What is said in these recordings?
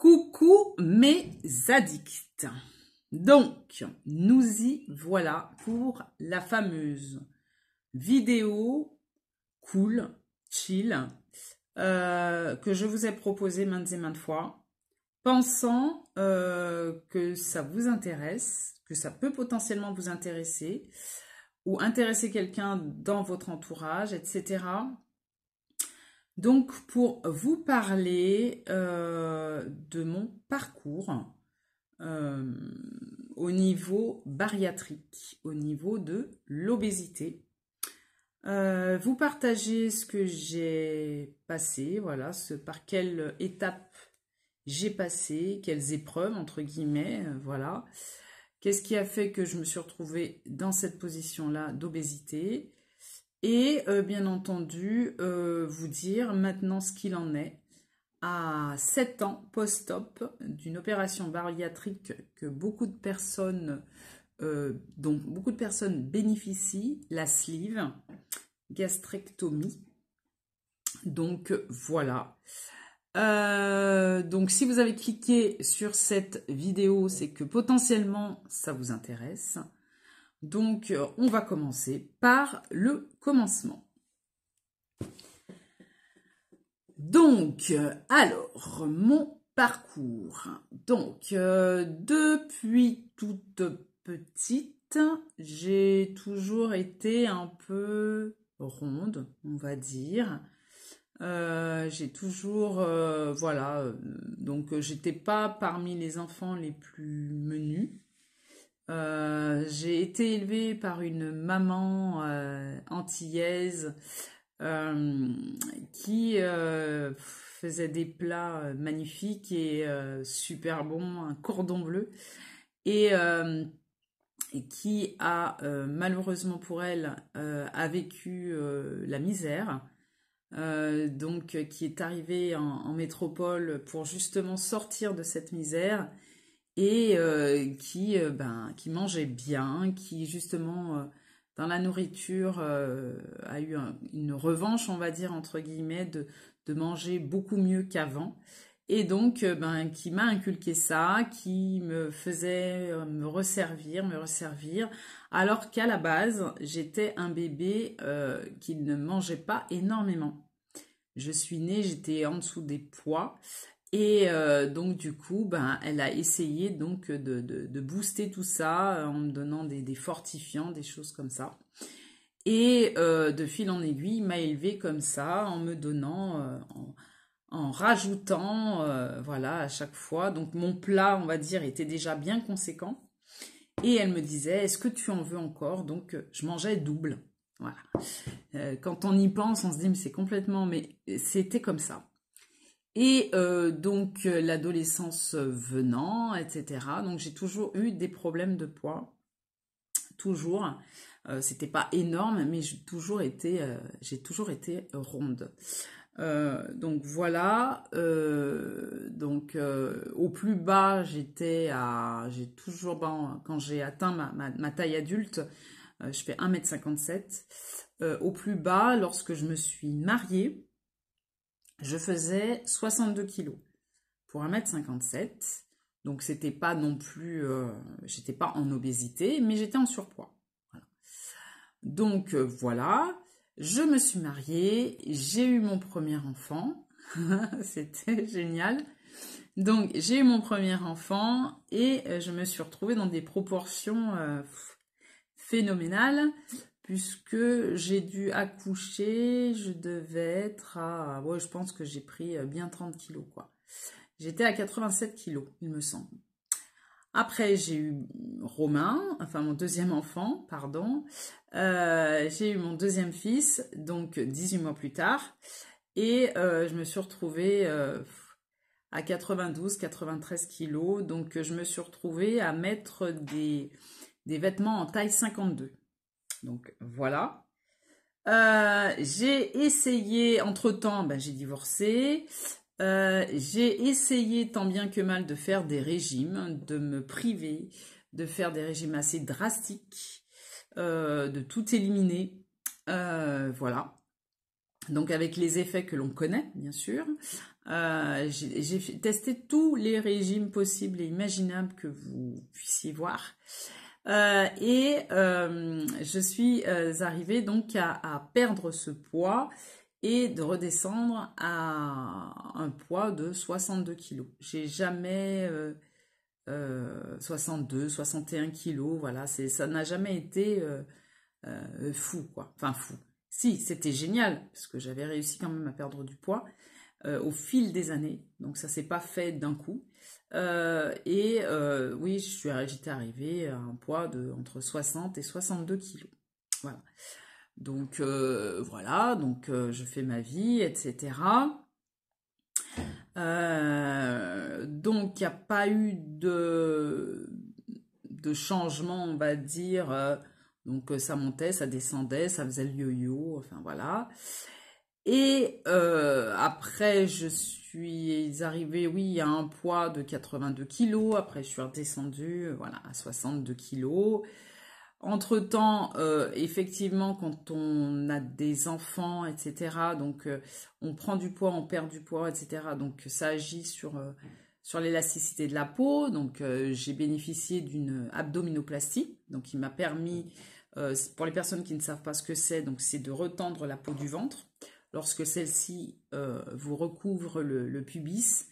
Coucou mes addicts. Donc, nous y voilà pour la fameuse vidéo cool, chill, euh, que je vous ai proposée maintes et maintes fois, pensant euh, que ça vous intéresse, que ça peut potentiellement vous intéresser, ou intéresser quelqu'un dans votre entourage, etc. Donc pour vous parler euh, de mon parcours euh, au niveau bariatrique, au niveau de l'obésité, euh, vous partagez ce que j'ai passé, voilà, ce, par quelle étape j'ai passé, quelles épreuves, entre guillemets, voilà. Qu'est-ce qui a fait que je me suis retrouvée dans cette position-là d'obésité et euh, bien entendu, euh, vous dire maintenant ce qu'il en est à 7 ans post-op d'une opération bariatrique que beaucoup de personnes, euh, bénéficient, la sleeve, gastrectomie. Donc voilà. donc si vous avez cliqué sur cette vidéo, c'est que potentiellement ça vous intéresse. Donc, euh, on va commencer par le commencement. Donc, euh, alors, mon parcours. Donc, euh, depuis toute petite, j'ai toujours été un peu ronde, on va dire. j'ai toujours, voilà, donc j'étais pas parmi les enfants les plus menus. Euh, j'ai été élevée par une maman euh, antillaise euh, qui faisait des plats magnifiques et super bons, un cordon bleu, et, qui a malheureusement pour elle a vécu la misère. donc, qui est arrivée en, métropole pour justement sortir de cette misère et euh, qui, euh, ben, qui mangeait bien, qui justement euh, dans la nourriture a eu une revanche, on va dire entre guillemets, de, manger beaucoup mieux qu'avant. Et donc, ben, qui m'a inculqué ça, qui me faisait me resservir, me resservir, alors qu'à la base, j'étais un bébé qui ne mangeait pas énormément. Je suis née, j'étais en dessous des poids et euh, donc du coup, ben, elle a essayé donc de, booster tout ça euh, en me donnant des, des, fortifiants, des choses comme ça. Et euh, de fil en aiguille, m'a élevé comme ça, en me donnant, en, en, rajoutant, voilà, à chaque fois. Donc mon plat, on va dire, était déjà bien conséquent. Et elle me disait, est-ce que tu en veux encore Donc je mangeais double. Voilà. quand on y pense, on se dit, mais c'est complètement, mais c'était comme ça. Et euh, donc euh, l'adolescence euh, venant, etc. Donc j'ai toujours eu des problèmes de poids, toujours. Euh, C'était pas énorme, mais j'ai toujours été, j'ai toujours été ronde. donc voilà. donc au plus bas, j'étais à, j'ai toujours, ben, quand j'ai atteint ma, ma, taille adulte, je fais 1m57. au plus bas, lorsque je me suis mariée, je faisais 62 kilos pour 1m57. Donc c'était pas non plus, euh, j'étais pas en obésité, mais j'étais en surpoids. Donc euh, voilà, je me suis mariée, j'ai eu mon premier enfant, c'était génial. Donc j'ai eu mon premier enfant et euh, je me suis retrouvée dans des proportions phénoménales puisque j'ai dû accoucher, je devais être à... moi je pense que j'ai pris euh, bien 30 kilos, quoi. J'étais à 87 kilos, il me semble. Après, j'ai eu Romain, enfin mon deuxième enfant, pardon. Euh, j'ai eu mon deuxième fils, donc 18 mois plus tard. Et euh, je me suis retrouvée à 92, 93 kilos. Donc, je me suis retrouvée à mettre des, des vêtements en taille 52. Donc voilà. Euh, j'ai essayé, entre-temps, ben, j'ai divorcé. Euh, j'ai essayé tant bien que mal de faire des régimes, de me priver, de faire des régimes assez drastiques, euh, de tout éliminer. voilà. Donc avec les effets que l'on connaît, bien sûr. j'ai testé tous les régimes possibles et imaginables que vous puissiez voir. Euh, et euh, je suis euh, arrivée donc à, perdre ce poids et de redescendre à un poids de 62 kg. J'ai jamais 62, 61 kg, voilà, ça n'a jamais été fou, quoi. Enfin, fou. Si, c'était génial, parce que j'avais réussi quand même à perdre du poids au fil des années. Donc ça s'est pas fait d'un coup. Euh, et euh, oui, je suis, j'étais arrivée à un poids de entre 60 et 62 kilos. Voilà. Donc euh, voilà, donc je fais ma vie, etc. donc il n'y a pas eu de, de changement, on va dire. Donc ça montait, ça descendait, ça faisait le yo-yo, enfin voilà. Et euh, après, je suis arrivée, oui, à un poids de 82 kg. Après, je suis redescendue, euh, à 62 kg. Entre-temps, euh, effectivement, quand on a des enfants, etc., donc on prend du poids, on perd du poids, etc., donc ça agit sur, l'élasticité de la peau. Donc j'ai bénéficié d'une abdominoplastie, donc qui m'a permis, pour les personnes qui ne savent pas ce que c'est, donc c'est de retendre la peau du ventre lorsque celle-ci euh, vous recouvre le, pubis,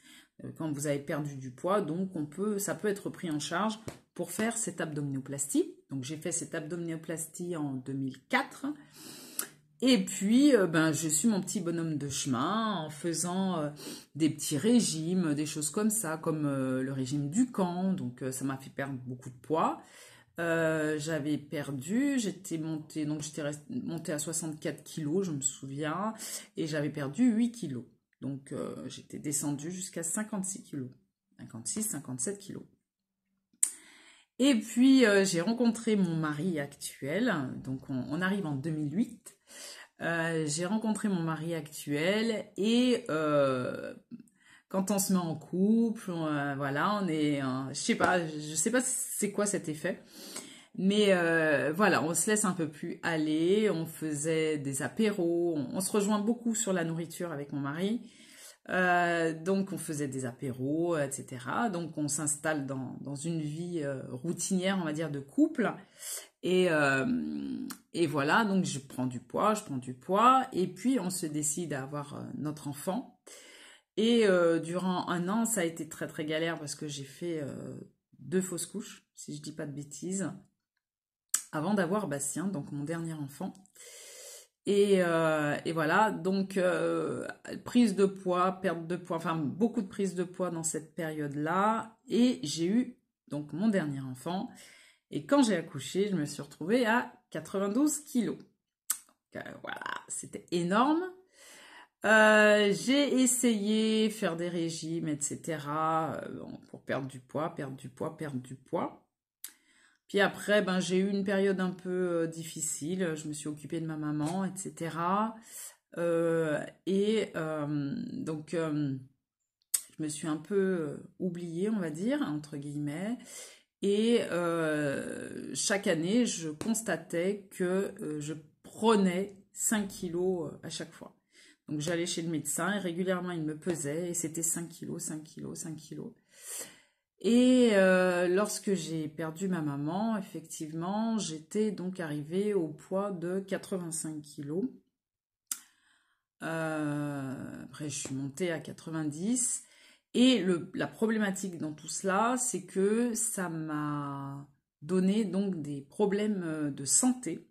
euh, quand vous avez perdu du poids, donc on peut, ça peut être pris en charge pour faire cette abdominoplastie. Donc j'ai fait cette abdominoplastie en 2004. Et puis, euh, ben, je suis mon petit bonhomme de chemin en faisant des petits régimes, des choses comme ça, comme le régime du camp. Donc, ça m'a fait perdre beaucoup de poids. Euh, j'avais perdu, j'étais montée, donc j'étais montée à 64 kilos, je me souviens, et j'avais perdu 8 kilos. Donc euh, j'étais descendue jusqu'à 56 kilos, 56, 57 kilos. Et puis euh, j'ai rencontré mon mari actuel, donc on, on arrive en 2008. j'ai rencontré mon mari actuel et quand on se met en couple, euh, voilà, on est, euh, je sais pas, je sais pas c'est quoi cet effet, mais euh, voilà, on se laisse un peu plus aller, on faisait des apéros, on, se rejoint beaucoup sur la nourriture avec mon mari, donc on faisait des apéros, etc. Donc on s'installe dans, une vie routinière, on va dire, de couple. Et, et voilà, donc je prends du poids, je prends du poids, et puis on se décide à avoir notre enfant. Et euh, durant un an, ça a été très très galère parce que j'ai fait euh, deux fausses couches, si je dis pas de bêtises, avant d'avoir Bastien, donc mon dernier enfant. Et, euh, voilà, donc prise de poids, perte de poids, enfin beaucoup de prise de poids dans cette période-là. Et j'ai eu donc mon dernier enfant. Et quand j'ai accouché, je me suis retrouvée à 92 kilos. voilà, c'était énorme. Euh, j'ai essayé faire des régimes, etc. Euh, pour perdre du poids, perdre du poids, perdre du poids. Puis après, ben, j'ai eu une période un peu euh, difficile. Je me suis occupée de ma maman, etc. et donc, je me suis un peu oubliée, on va dire, entre guillemets. Et chaque année, je constatais que je prenais 5 kilos à chaque fois. Donc j'allais chez le médecin et régulièrement il me pesait et c'était 5 kilos, 5 kilos, 5 kilos. Et euh, lorsque j'ai perdu ma maman, effectivement, j'étais donc arrivée au poids de 85 kg. Euh, après, je suis montée à 90. Et la problématique dans tout cela, c'est que ça m'a donné donc des problèmes euh, de santé,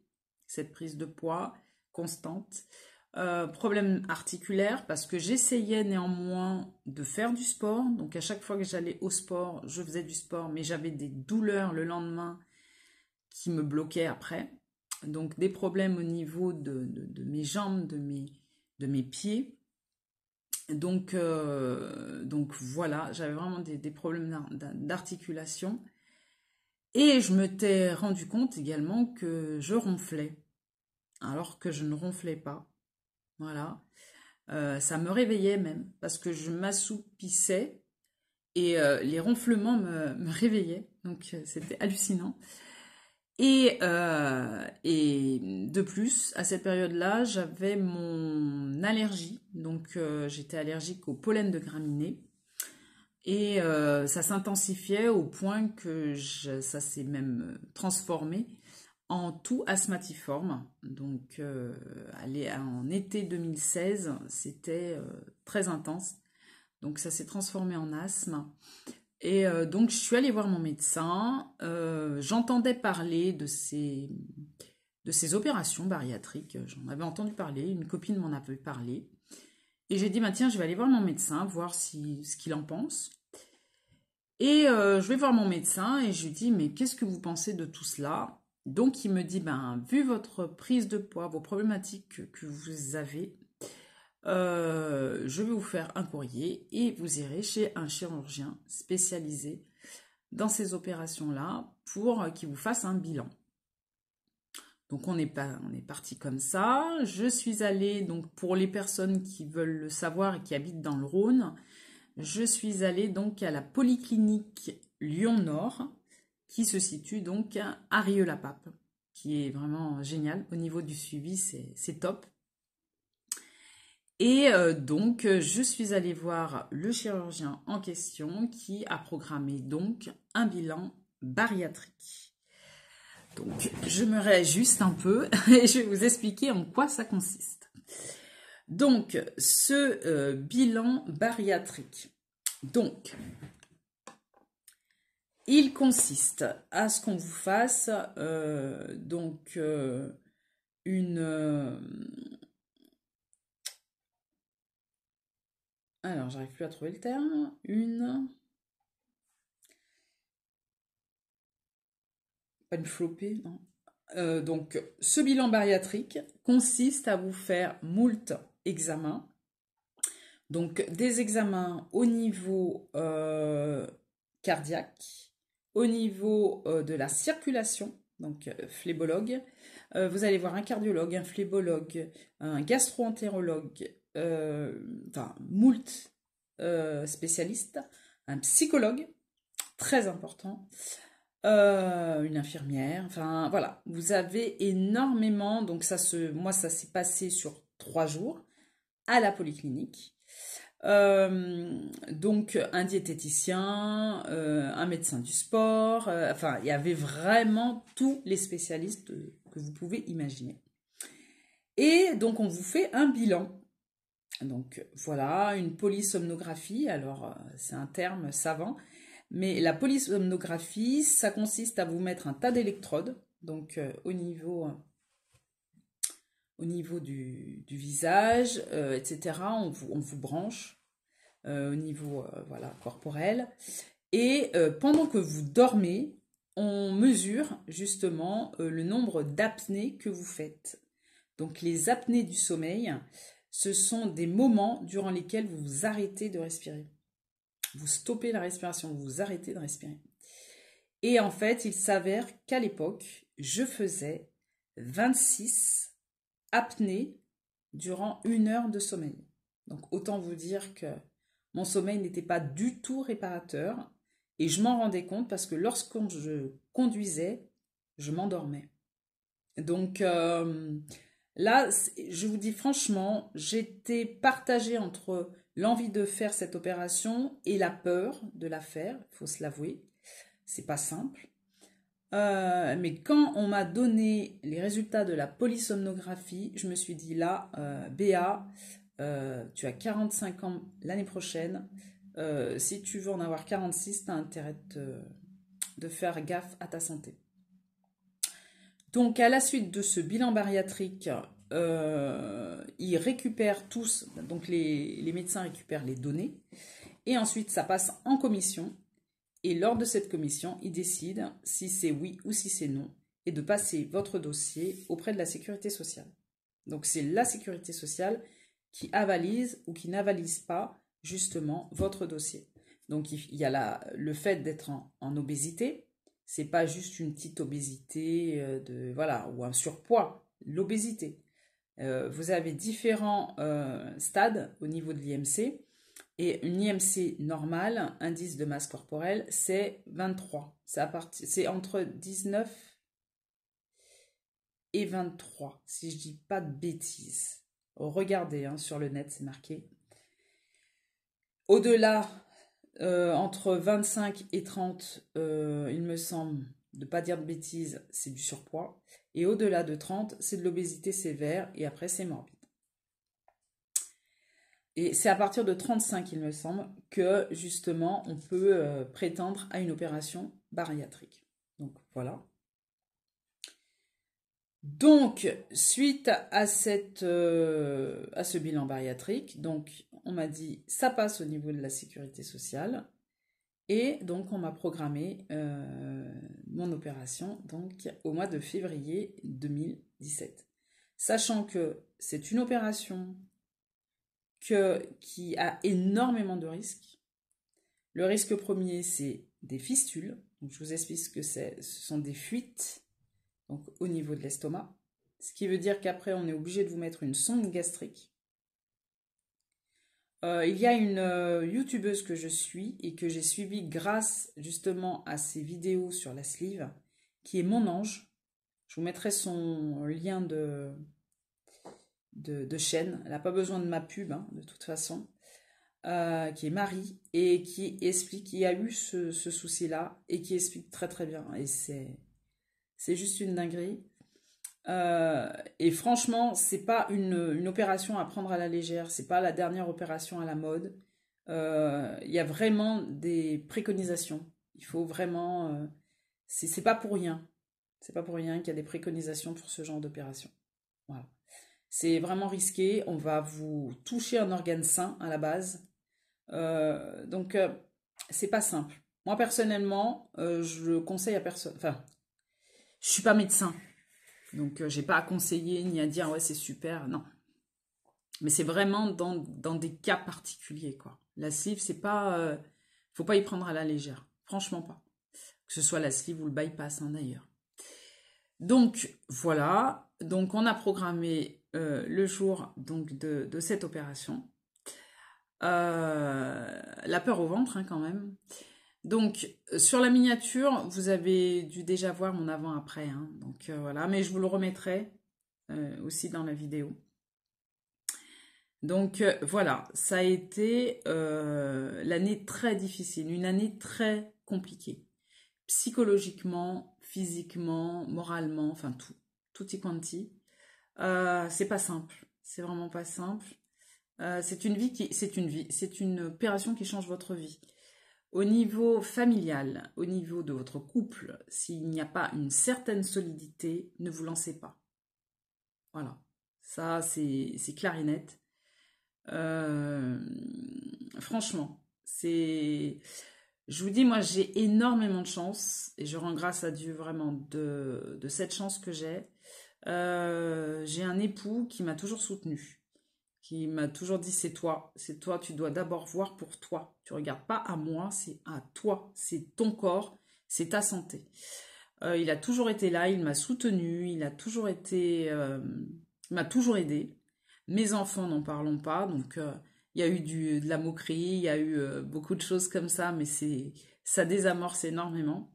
cette prise de poids constante problèmes euh, problème articulaire parce que j'essayais néanmoins de faire du sport. Donc à chaque fois que j'allais au sport, je faisais du sport, mais j'avais des douleurs le lendemain qui me bloquaient après. Donc des problèmes au niveau de, mes jambes, de mes, pieds. Donc, euh, donc voilà, j'avais vraiment des, des problèmes d'articulation. Et je me t'ai rendu compte également que je ronflais alors que je ne ronflais pas. Voilà. Euh, ça me réveillait même parce que je m'assoupissais et euh, les ronflements me, réveillaient. Donc euh, c'était hallucinant. Et, et, de plus, à cette période-là, j'avais mon allergie. Donc j'étais allergique au pollen de graminée. Et ça s'intensifiait au point que ça s'est même transformé en tout asthmatiforme. Donc, euh, aller en été 2016, c'était euh, très intense. Donc, ça s'est transformé en asthme. Et euh, donc, je suis allée voir mon médecin. J'entendais parler de ces, de ces opérations bariatriques. J'en avais entendu parler. Une copine m'en avait parlé. Et j'ai dit, bah, tiens, je vais aller voir mon médecin, voir si, ce qu'il en pense. Et je vais voir mon médecin et je lui dis, mais qu'est-ce que vous pensez de tout cela donc, il me dit, ben, vu votre prise de poids, vos problématiques que vous avez, euh, je vais vous faire un courrier et vous irez chez un chirurgien spécialisé dans ces opérations-là pour euh, qu'il vous fasse un bilan. Donc on est, pas, on est parti comme ça. Je suis allée, donc pour les personnes qui veulent le savoir et qui habitent dans le Rhône, je suis allée donc à la polyclinique Lyon-Nord qui se situe donc à Rieux-la-Pape, qui est vraiment génial. Au niveau du suivi, c'est top. Et euh, donc, je suis allée voir le chirurgien en question qui a programmé donc un bilan bariatrique. Donc, je me réajuste un peu et je vais vous expliquer en quoi ça consiste. Donc, ce euh, bilan bariatrique. Donc, il consiste à ce qu'on vous fasse euh, donc euh, une euh, alors j'arrive plus à trouver le terme une pas une flopée non donc ce bilan bariatrique consiste à vous faire moult examens donc des examens au niveau cardiaque au niveau euh, de la circulation, donc euh, phlébologue. Euh, vous allez voir un cardiologue, un phlébologue, un gastro-entérologue, enfin, moult spécialiste, un psychologue, très important, une infirmière, enfin voilà, vous avez énormément, donc ça se, moi ça s'est passé sur trois jours à la polyclinique. Euh, donc un diététicien, euh, un médecin du sport, euh, enfin il y avait vraiment tous les spécialistes que vous pouvez imaginer. Et donc on vous fait un bilan. Donc voilà, une polysomnographie, alors c'est un terme savant, mais la polysomnographie, ça consiste à vous mettre un tas d'électrodes, donc au niveau au niveau du, visage, euh, etc. On vous, branche euh, au niveau euh, voilà, corporel. Et pendant que vous dormez, on mesure justement le nombre d'apnées que vous faites. Donc les apnées du sommeil, ce sont des moments durant lesquels vous vous arrêtez de respirer. Vous stoppez la respiration, vous vous arrêtez de respirer. Et en fait, il s'avère qu'à l'époque, je faisais 26 apnée durant une heure de sommeil. Donc autant vous dire que mon sommeil n'était pas du tout réparateur et je m'en rendais compte parce que lorsqu'on je conduisais, je m'endormais. Donc euh, là, je vous dis franchement, j'étais partagée entre l'envie de faire cette opération et la peur de la faire, il faut se l'avouer. C'est pas simple. Euh, mais quand on m'a donné les résultats de la polysomnographie, je me suis dit là, euh, Béa, euh, tu as 45 ans l'année prochaine. si tu veux en avoir 46, tu as intérêt de, faire gaffe à ta santé. Donc à la suite de ce bilan bariatrique, ils récupèrent tous, donc les, les médecins récupèrent les données, et ensuite ça passe en commission et lors de cette commission, il décide si c'est oui ou si c'est non et de passer votre dossier auprès de la sécurité sociale. Donc c'est la sécurité sociale qui avalise ou qui n'avalise pas justement votre dossier. Donc il y a le fait d'être en, obésité, c'est pas juste une petite obésité euh, de voilà ou un surpoids, l'obésité. Euh, vous avez différents euh, stades au niveau de l'IMC et une IMC normale, indice de masse corporelle, c'est 23. C'est entre 19 et 23, si je dis pas de bêtises. Regardez, hein, sur le net, c'est marqué. Au-delà, euh, entre 25 et 30, euh, il me semble, de pas dire de bêtises, c'est du surpoids. Et au-delà de 30, c'est de l'obésité sévère et après, c'est morbide. Et c'est à partir de 35, il me semble, que justement on peut euh, prétendre à une opération bariatrique. Donc voilà. Donc, suite à, cette, euh, à ce bilan bariatrique, donc on m'a dit ça passe au niveau de la sécurité sociale. Et donc on m'a programmé euh, mon opération donc au mois de février 2017. Sachant que c'est une opération qui a énormément de risques. Le risque premier, c'est des fistules. Donc, je vous explique ce que c'est. Ce sont des fuites donc au niveau de l'estomac. Ce qui veut dire qu'après, on est obligé de vous mettre une sonde gastrique. Euh, il y a une euh, youtubeuse que je suis et que j'ai suivie grâce justement à ses vidéos sur la sleeve, qui est Mon Ange. Je vous mettrai son lien de, de, chaîne. Elle n'a pas besoin de ma pub, hein, de toute façon. Euh, qui est Marie et qui explique, qui a eu ce, souci-là et qui explique très très bien. Et c'est, c'est juste une dinguerie. Euh, et franchement, c'est pas une, opération à prendre à la légère. C'est pas la dernière opération à la mode. Euh, il y a vraiment des préconisations. Il faut vraiment. c'est, pas pour rien. C'est pas pour rien qu'il y a des préconisations pour ce genre d'opération. Voilà. C'est vraiment risqué. On va vous toucher un organe sain à la base. Euh, donc, euh, c'est pas simple. Moi, personnellement, euh, je le conseille à personne. Enfin, je suis pas médecin. Donc, j'ai pas à conseiller ni à dire, ouais, c'est super. Non. Mais c'est vraiment dans, des cas particuliers, quoi. La sleeve, c'est pas. faut pas y prendre à la légère. Franchement pas. Que ce soit la sleeve ou le bypass, en hein, d'ailleurs. Donc, voilà. Donc, on a programmé euh, le jour donc de, cette opération. Euh, la peur au ventre hein, quand même. Donc euh, sur la miniature, vous avez dû déjà voir mon avant-après. Hein. donc voilà, mais je vous le remettrai aussi dans la vidéo. Donc voilà, ça a été l'année très difficile, une année très compliquée. Psychologiquement, physiquement, moralement, enfin tout, tout y quanti. Euh, c'est pas simple. C'est vraiment pas simple. Euh, c'est une vie qui, c'est une vie, c'est une opération qui change votre vie. Au niveau familial, au niveau de votre couple, s'il n'y a pas une certaine solidité, ne vous lancez pas. Voilà. Ça, c'est, c'est clair euh, franchement, c'est. Je vous dis, moi, j'ai énormément de chance et je rends grâce à Dieu vraiment de cette chance que j'ai. Euh, j'ai un époux qui m'a toujours soutenu, qui m'a toujours dit c'est toi, c'est toi, tu dois d'abord voir pour toi. Tu regardes pas à moi, c'est à toi, c'est ton corps, c'est ta santé. Euh, il a toujours été là, il m'a soutenu, il a toujours été, euh, m'a toujours aidé. Mes enfants n'en parlons pas, donc il y a eu de la moquerie, il y a eu beaucoup de choses comme ça, mais c'est ça désamorce énormément.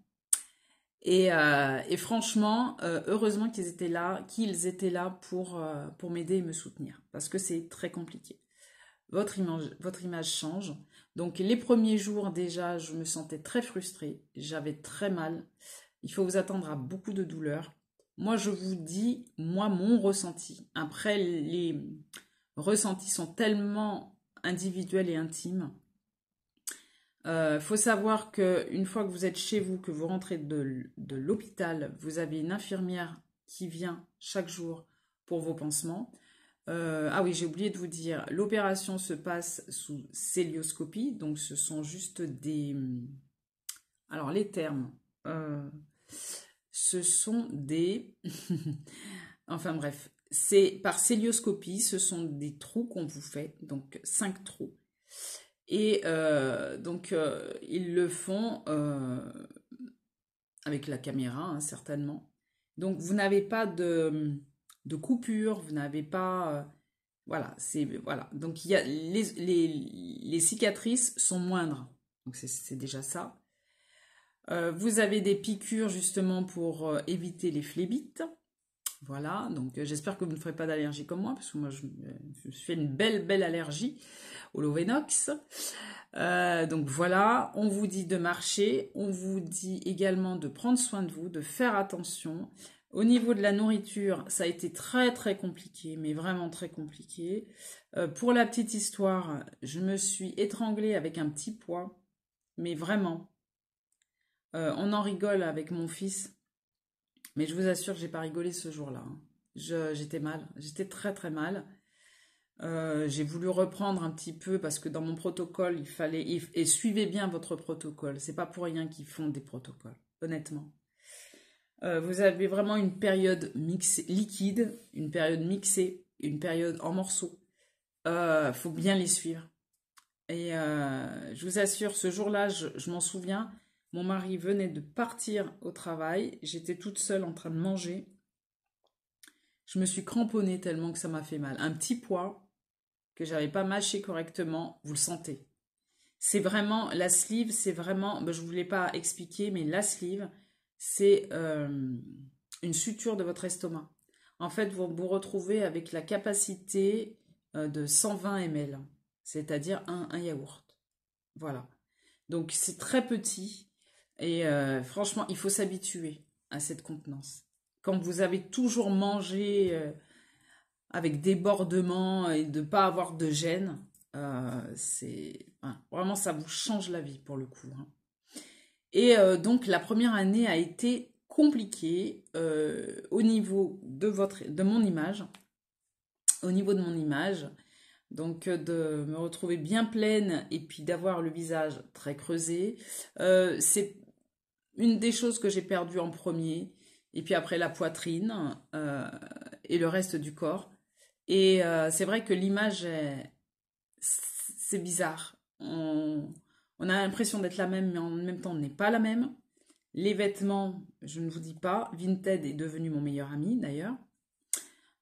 Euh, et, franchement, euh, heureusement qu'ils étaient là, qu'ils étaient là euh, pour, m'aider et me soutenir, parce que c'est très compliqué. Votre image, votre image change. Donc les premiers jours déjà, je me sentais très frustrée, j'avais très mal. Il faut vous attendre à beaucoup de douleurs. Moi, je vous dis, moi, mon ressenti. Après, les ressentis sont tellement individuels et intimes il euh, faut savoir qu'une fois que vous êtes chez vous, que vous rentrez de, l'hôpital, vous avez une infirmière qui vient chaque jour pour vos pansements. Euh, ah oui, j'ai oublié de vous dire, l'opération se passe sous célioscopie, donc ce sont juste des... Hmm, alors les termes, euh, ce sont des... enfin bref, c'est par célioscopie, ce sont des trous qu'on vous fait, donc cinq trous. Et euh, donc, euh, ils le font euh, avec la caméra, hein, certainement. Donc, vous n'avez pas de, coupure, vous n'avez pas... voilà, c'est... Voilà. Donc, il y a, les, les, les, cicatrices sont moindres. Donc, c'est déjà ça. vous avez des piqûres, justement, pour éviter les phlébites. Voilà, donc euh, j'espère que vous ne ferez pas d'allergie comme moi, parce que moi je, euh, fais une belle, belle allergie au Lovenox. Euh, donc voilà, on vous dit de marcher, on vous dit également de prendre soin de vous, de faire attention. Au niveau de la nourriture, ça a été très très compliqué, mais vraiment très compliqué. pour la petite histoire, je me suis étranglée avec un petit poids, mais vraiment. on en rigole avec mon fils mais je vous assure, j'ai pas rigolé ce jour-là. Hein. J'étais mal, j'étais très très mal. Euh, j'ai voulu reprendre un petit peu parce que dans mon protocole, il fallait et, suivez bien votre protocole. C'est pas pour rien qu'ils font des protocoles, honnêtement. Euh, vous avez vraiment une période liquide, une période mixée, une période en morceaux. Il euh, faut bien les suivre. Et je vous assure, ce jour-là, je m'en souviens, mon mari venait de partir au travail, j'étais toute seule en train de manger. Je me suis cramponnée tellement que ça m'a fait mal. Un petit poids que j'avais pas mâché correctement, vous le sentez. C'est vraiment la sleeve, c'est vraiment, ben, je ne voulais pas expliquer, mais la sleeve, c'est euh, une suture de votre estomac. En fait, vous vous retrouvez avec la capacité euh, de 120 ml, c'est-à-dire un yaourt. Voilà. Donc c'est très petit, et euh, franchement, il faut s'habituer à cette contenance. Quand vous avez toujours mangé euh, avec débordement et de ne pas avoir de gêne, euh, c'est vraiment ça vous change la vie pour le coup. Hein. Et donc la première année a été compliquée au niveau de votre de mon image, au niveau de mon image. Donc de me retrouver bien pleine et puis d'avoir le visage très creusé. c'est une des choses que j'ai perdu en premier, et puis après la poitrine euh, et le reste du corps. Et euh, c'est vrai que l'image, c'est bizarre. On, a l'impression d'être la même, mais en même temps, on n'est pas la même. Les vêtements, je ne vous dis pas. Vinted est devenu mon meilleur ami d'ailleurs.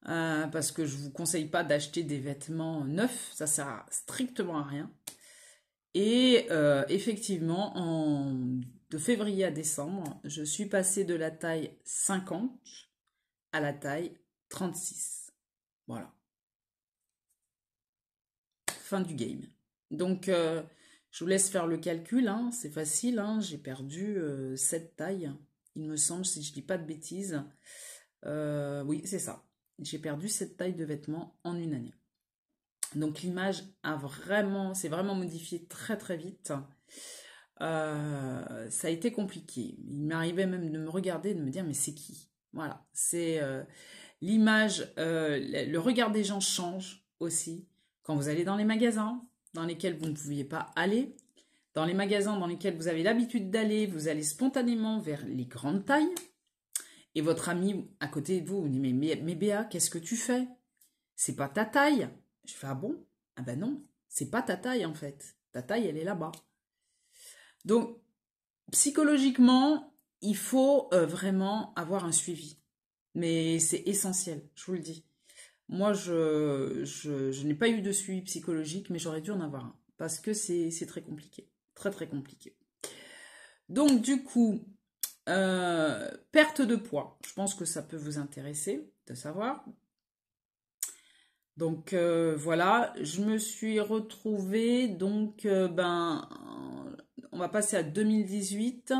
Euh, parce que je ne vous conseille pas d'acheter des vêtements neufs, ça ne sert strictement à rien. Et effectivement, en de février à décembre, je suis passée de la taille 50 à la taille 36. Voilà. Fin du game. Donc, euh, je vous laisse faire le calcul, hein. c'est facile, hein. j'ai perdu cette euh, taille. il me semble, si je ne dis pas de bêtises. Euh, oui, c'est ça. J'ai perdu cette taille de vêtements en une année. Donc l'image a vraiment, s'est vraiment modifiée très très vite. Euh, ça a été compliqué. Il m'arrivait même de me regarder, de me dire mais c'est qui Voilà, c'est euh, l'image, euh, le regard des gens change aussi quand vous allez dans les magasins dans lesquels vous ne pouviez pas aller. Dans les magasins dans lesquels vous avez l'habitude d'aller, vous allez spontanément vers les grandes tailles. Et votre ami à côté de vous, vous dit Mais, mais, mais Béa, qu'est-ce que tu fais C'est pas ta taille. Je fais Ah bon Ah ben non, c'est pas ta taille en fait. Ta taille, elle est là-bas. Donc, psychologiquement, il faut euh, vraiment avoir un suivi. Mais c'est essentiel, je vous le dis. Moi, je, je, n'ai pas eu de suivi psychologique, mais j'aurais dû en avoir un. Parce que c'est très compliqué. Très, très compliqué. Donc, du coup, euh, perte de poids. Je pense que ça peut vous intéresser de savoir. Donc euh, voilà, je me suis retrouvée donc ben on va passer à 2018.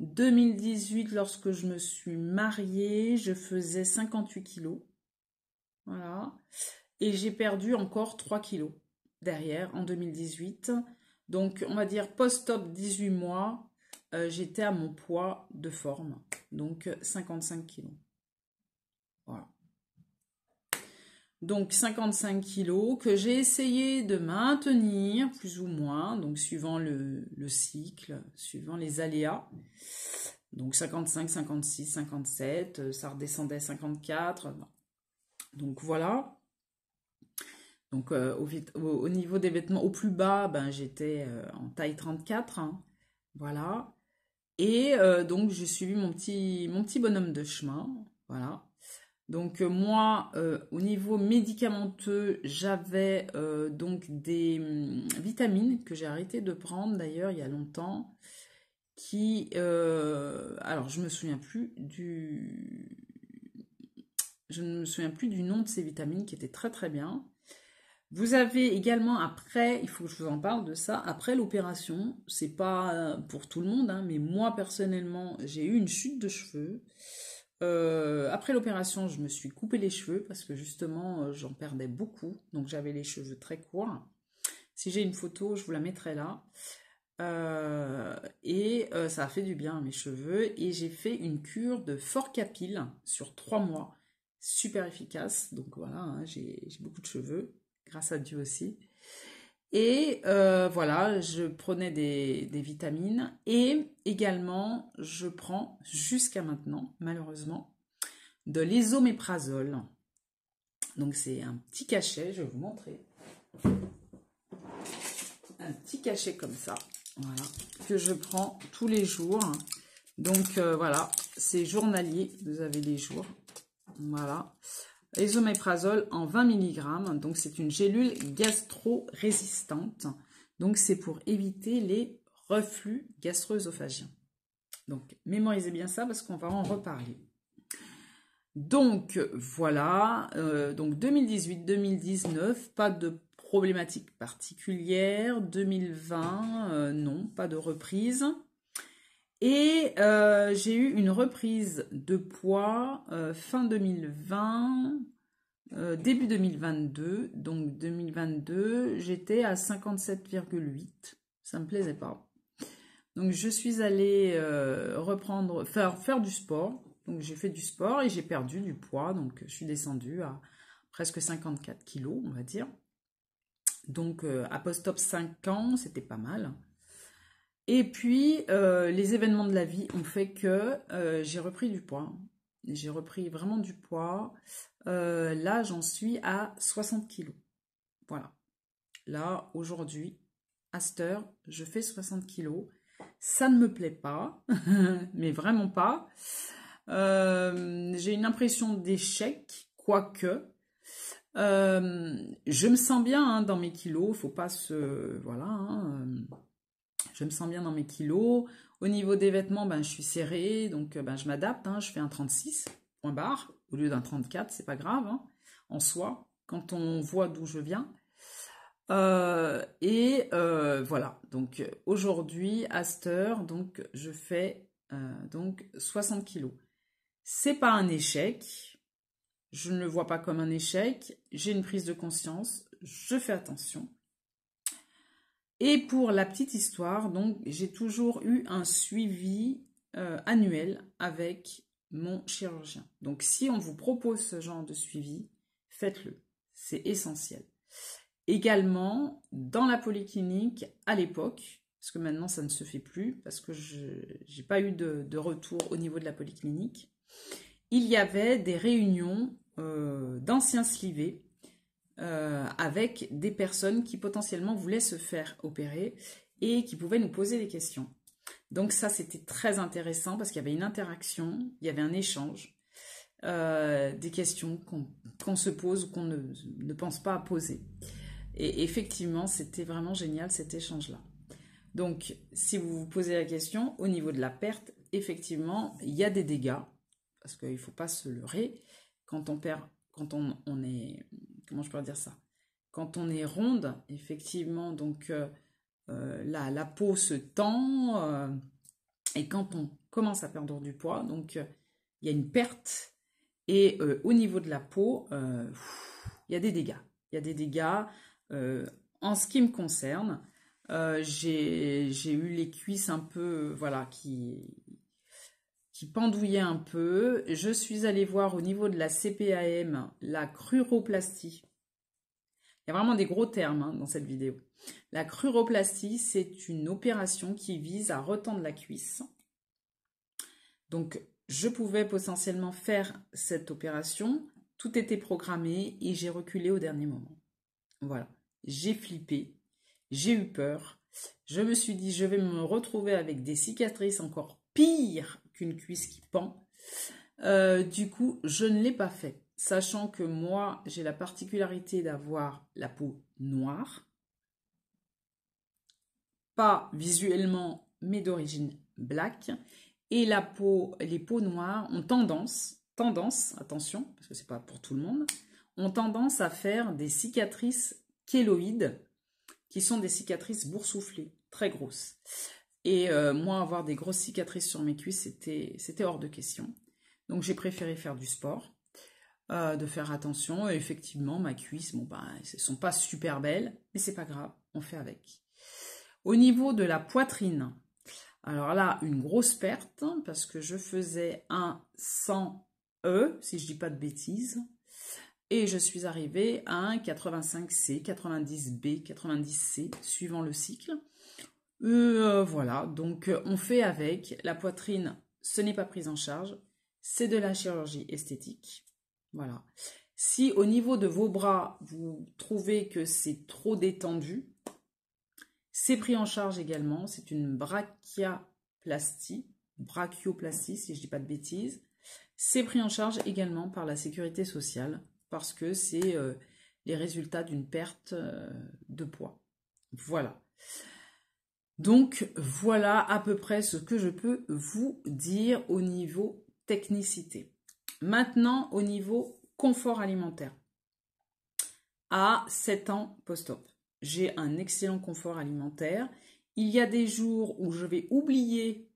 2018, lorsque je me suis mariée, je faisais 58 kilos. Voilà. Et j'ai perdu encore 3 kilos derrière en 2018. Donc, on va dire post-op 18 mois, euh, j'étais à mon poids de forme. Donc, 55 kilos. donc 55 kilos, que j'ai essayé de maintenir plus ou moins, donc suivant le, cycle, suivant les aléas. Donc 55, 56, 57, ça redescendait 54. Donc voilà. Donc euh, au, niveau des vêtements, au plus bas, ben, j'étais euh, en taille 34. Hein. voilà. Et euh, donc j'ai suivi mon petit, mon petit bonhomme de chemin. Voilà. Donc euh, moi, euh, au niveau médicamenteux, j'avais euh, donc des hum, vitamines que j'ai arrêté de prendre d'ailleurs il y a longtemps, qui, alors je me souviens plus du, je ne me souviens plus du nom de ces vitamines qui étaient très très bien. Vous avez également après, il faut que je vous en parle de ça, après l'opération, c'est pas pour tout le monde, hein, mais moi personnellement, j'ai eu une chute de cheveux. Euh, après l'opération, je me suis coupé les cheveux parce que justement, euh, j'en perdais beaucoup. Donc j'avais les cheveux très courts. Si j'ai une photo, je vous la mettrai là. Euh, et ça a fait du bien à mes cheveux. Et j'ai fait une cure de fort capil sur trois mois. Super efficace. Donc voilà, hein, j'ai beaucoup de cheveux. Grâce à Dieu aussi. Et euh, voilà, je prenais des, vitamines et également je prends jusqu'à maintenant, malheureusement, de l'isoméprazole. Donc c'est un petit cachet, je vais vous montrer. Un petit cachet comme ça, voilà, que je prends tous les jours. Donc euh, voilà, c'est journalier, vous avez les jours. Voilà. Isoméprazole en 20 mg. Donc, c'est une gélule gastro-résistante. Donc, c'est pour éviter les reflux gastro-œsophagiens. Donc, mémorisez bien ça parce qu'on va en reparler. Donc, voilà. Euh, donc, 2018-2019, pas de problématique particulière. 2020, euh, non, pas de reprise. Et euh, j'ai eu une reprise de poids euh, fin 2020, euh, début 2022. Donc 2022, j'étais à 57,8. Ça me plaisait pas. Donc je suis allée reprendre, faire, du sport. Donc j'ai fait du sport et j'ai perdu du poids. Donc je suis descendue à presque 54 kilos, on va dire. Donc à post-op 5 ans, c'était pas mal. Et puis, euh, les événements de la vie ont fait que euh, j'ai repris du poids. J'ai repris vraiment du poids. Euh, là, j'en suis à 60 kilos. Voilà. Là, aujourd'hui, à cette heure, je fais 60 kilos. Ça ne me plaît pas, mais vraiment pas. j'ai une impression d'échec, quoique. je me sens bien hein, dans mes kilos, Il ne faut pas se... Voilà. Hein, je me sens bien dans mes kilos. Au niveau des vêtements, ben, je suis serrée, donc euh, ben, je m'adapte. Hein. je fais un 36, point barre, au lieu d'un 34, c'est pas grave hein, en soi, quand on voit d'où je viens. Euh, et euh, voilà, donc aujourd'hui, à cette heure, donc, je fais donc 60 kilos. C'est pas un échec, je ne le vois pas comme un échec, j'ai une prise de conscience, je fais attention. Et pour la petite histoire, donc j'ai toujours eu un suivi euh, annuel avec mon chirurgien. Donc si on vous propose ce genre de suivi, faites-le. C'est essentiel. Également, dans la polyclinique, à l'époque, parce que maintenant ça ne se fait plus, parce que je n'ai pas eu de, retour au niveau de la polyclinique, il y avait des réunions euh, d'anciens slivés euh, avec des personnes qui potentiellement voulaient se faire opérer et qui pouvaient nous poser des questions. Donc ça, c'était très intéressant parce qu'il y avait une interaction, il y avait un échange, euh, des questions qu'on se pose ou qu'on ne, pense pas à poser. Et effectivement, c'était vraiment génial cet échange-là. Donc, si vous vous posez la question, au niveau de la perte, effectivement, il y a des dégâts, parce qu'il ne faut pas se leurrer. Quand on perd, quand on est comment je peux dire ça Quand on est ronde, effectivement, donc euh, euh, la, peau se tend euh, et quand on commence à perdre du poids, donc il y a une perte et au niveau de la peau, il y a des dégâts. Il y a des dégâts. en ce qui me concerne, j'ai eu les cuisses un peu, voilà, qui qui pendouillait un peu. Je suis allée voir au niveau de la CPAM la cruroplastie. Il y a vraiment des gros termes hein, dans cette vidéo. La cruroplastie, c'est une opération qui vise à retendre la cuisse. Donc, je pouvais potentiellement faire cette opération. Tout était programmé et j'ai reculé au dernier moment. Voilà. J'ai flippé. J'ai eu peur. Je me suis dit, je vais me retrouver avec des cicatrices encore pire qu'une cuisse qui pend. Euh, du coup, je ne l'ai pas fait, sachant que moi, j'ai la particularité d'avoir la peau noire, pas visuellement, mais d'origine black, et la peau, les peaux noires ont tendance, tendance, attention, parce que c'est pas pour tout le monde, ont tendance à faire des cicatrices kéloïdes, qui sont des cicatrices boursouflées, très grosses. Et euh, moi, avoir des grosses cicatrices sur mes cuisses, c'était hors de question. Donc j'ai préféré faire du sport, euh, de faire attention. effectivement, ma cuisse, bon bah, sont pas super belles, mais c'est pas grave, on fait avec. Au niveau de la poitrine, alors là, une grosse perte hein, parce que je faisais un 100 E, si je dis pas de bêtises, et je suis arrivée à un 85C, 90B, 90C, suivant le cycle. Euh, voilà, donc euh, on fait avec. La poitrine, ce n'est pas prise en charge. C'est de la chirurgie esthétique. Voilà. Si au niveau de vos bras, vous trouvez que c'est trop détendu, c'est pris en charge également. C'est une brachiaplastie, brachioplastie, si je ne dis pas de bêtises. C'est pris en charge également par la sécurité sociale parce que c'est euh, les résultats d'une perte de poids. Voilà. Donc voilà à peu près ce que je peux vous dire au niveau technicité. Maintenant au niveau confort alimentaire. À 7 ans post-op, j'ai un excellent confort alimentaire. Il y a des jours où je vais oublier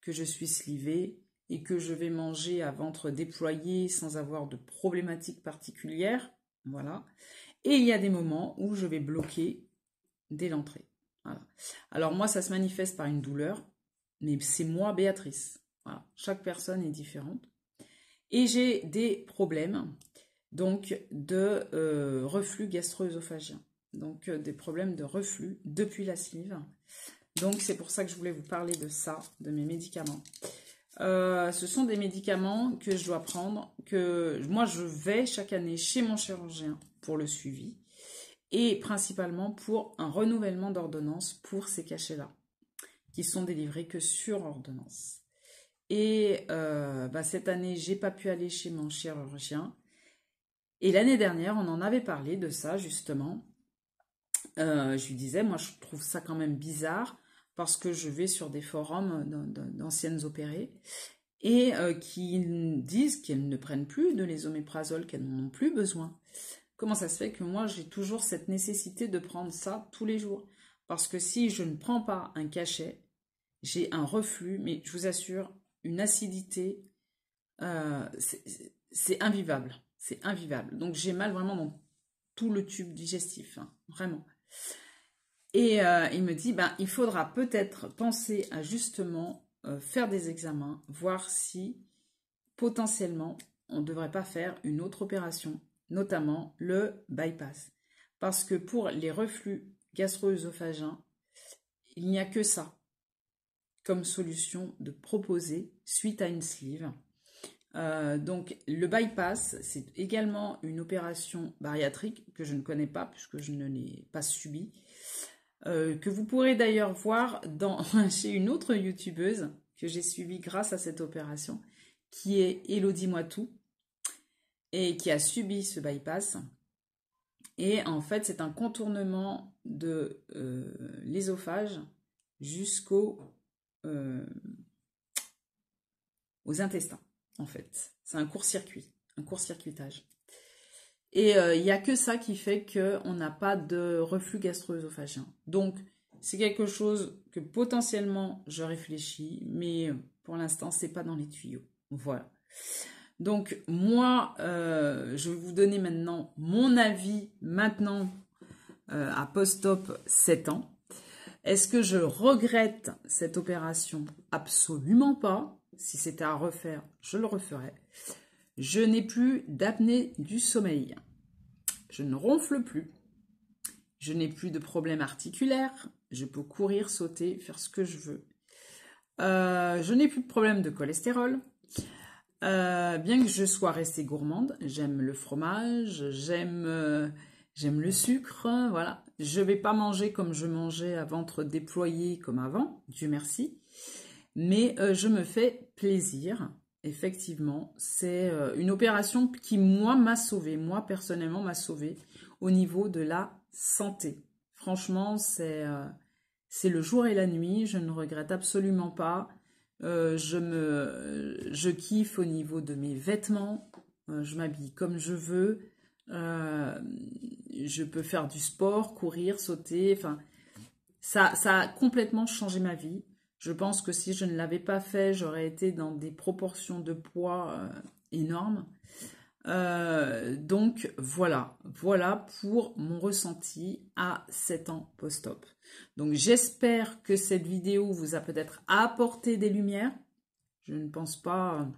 que je suis slivée et que je vais manger à ventre déployé sans avoir de problématiques particulières. Voilà. Et il y a des moments où je vais bloquer dès l'entrée. Alors moi, ça se manifeste par une douleur, mais c'est moi, Béatrice. Chaque personne est différente. Et j'ai des problèmes, donc, de euh, reflux gastro-œsophagien. Donc, euh, des problèmes de reflux depuis la slive. Donc, c'est pour ça que je voulais vous parler de ça, de mes médicaments. Euh, ce sont des médicaments que je dois prendre, que moi je vais chaque année chez mon chirurgien pour le suivi et principalement pour un renouvellement d'ordonnance pour ces cachets-là, qui sont délivrés que sur ordonnance. Et euh, bah, cette année, j'ai pas pu aller chez mon chirurgien. Et l'année dernière, on en avait parlé de ça justement. Euh, je lui disais, moi, je trouve ça quand même bizarre parce que je vais sur des forums d'anciennes opérées et euh, qui disent qu'elles ne prennent plus de l'ésoméprazole, qu'elles n'en ont plus besoin. Comment ça se fait que moi, j'ai toujours cette nécessité de prendre ça tous les jours Parce que si je ne prends pas un cachet, j'ai un reflux, mais je vous assure, une acidité, euh, c'est invivable. C'est invivable. Donc j'ai mal vraiment dans tout le tube digestif, hein, vraiment. Et euh, il me dit, ben, il faudra peut-être penser à justement euh, faire des examens, voir si potentiellement on ne devrait pas faire une autre opération notamment le bypass. Parce que pour les reflux gastro-œsophagiens, il n'y a que ça comme solution de proposer suite à une sleeve. Euh, donc le bypass, c'est également une opération bariatrique que je ne connais pas puisque je ne l'ai pas subie, euh, que vous pourrez d'ailleurs voir dans, chez une autre youtubeuse que j'ai suivie grâce à cette opération, qui est Elodie Moitou, et qui a subi ce bypass. Et en fait, c'est un contournement de euh, l'ésophage jusqu'aux euh, intestins, en fait. C'est un court-circuit, un court-circuitage. Et euh, il n'y a que ça qui fait qu'on n'a pas de reflux gastro-œsophagien. Donc, c'est quelque chose que potentiellement je réfléchis, mais pour l'instant, c'est pas dans les tuyaux. Voilà. Donc moi, euh, je vais vous donner maintenant mon avis maintenant euh, à post-op 7 ans. Est-ce que je regrette cette opération Absolument pas. Si c'était à refaire, je le referais. Je n'ai plus d'apnée du sommeil. Je ne ronfle plus. Je n'ai plus de problèmes articulaires. Je peux courir, sauter, faire ce que je veux. Euh, je n'ai plus de problème de cholestérol. Euh, bien que je sois restée gourmande, j'aime le fromage, euh, j'aime le sucre, voilà. Je vais pas manger comme je mangeais à ventre déployé comme avant, Dieu merci. Mais euh, je me fais plaisir, effectivement. C'est une opération qui, moi, m'a sauvée, moi, personnellement, m'a sauvée au niveau de la santé. Franchement, c'est c'est le jour et la nuit, je ne regrette absolument pas. Euh, je, me, je kiffe au niveau de mes vêtements. Euh, je m'habille comme je veux. Euh, je peux faire du sport, courir, sauter. Enfin, ça, ça a complètement changé ma vie. Je pense que si je ne l'avais pas fait, j'aurais été dans des proportions de poids énormes. Euh, donc voilà, voilà pour mon ressenti à 7 ans post-op. Donc j'espère que cette vidéo vous a peut-être apporté des lumières. Je ne pense pas,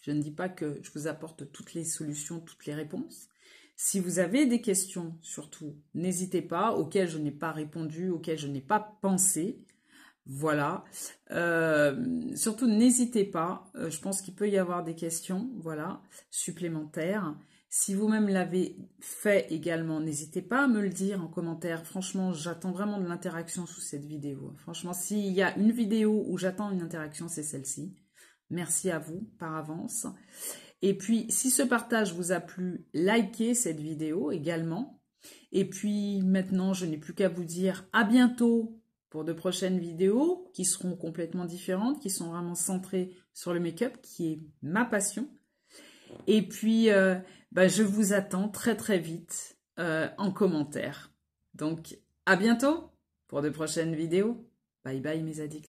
je ne dis pas que je vous apporte toutes les solutions, toutes les réponses. Si vous avez des questions, surtout, n'hésitez pas, auxquelles je n'ai pas répondu, auxquelles je n'ai pas pensé, voilà. Euh, surtout, n'hésitez pas. Euh, je pense qu'il peut y avoir des questions, voilà, supplémentaires. Si vous-même l'avez fait également, n'hésitez pas à me le dire en commentaire. Franchement, j'attends vraiment de l'interaction sous cette vidéo. Franchement, s'il y a une vidéo où j'attends une interaction, c'est celle-ci. Merci à vous par avance. Et puis, si ce partage vous a plu, likez cette vidéo également. Et puis, maintenant, je n'ai plus qu'à vous dire à bientôt pour de prochaines vidéos qui seront complètement différentes, qui sont vraiment centrées sur le make-up, qui est ma passion. Et puis, euh, bah, je vous attends très très vite euh, en commentaire. Donc, à bientôt pour de prochaines vidéos. Bye bye mes addicts.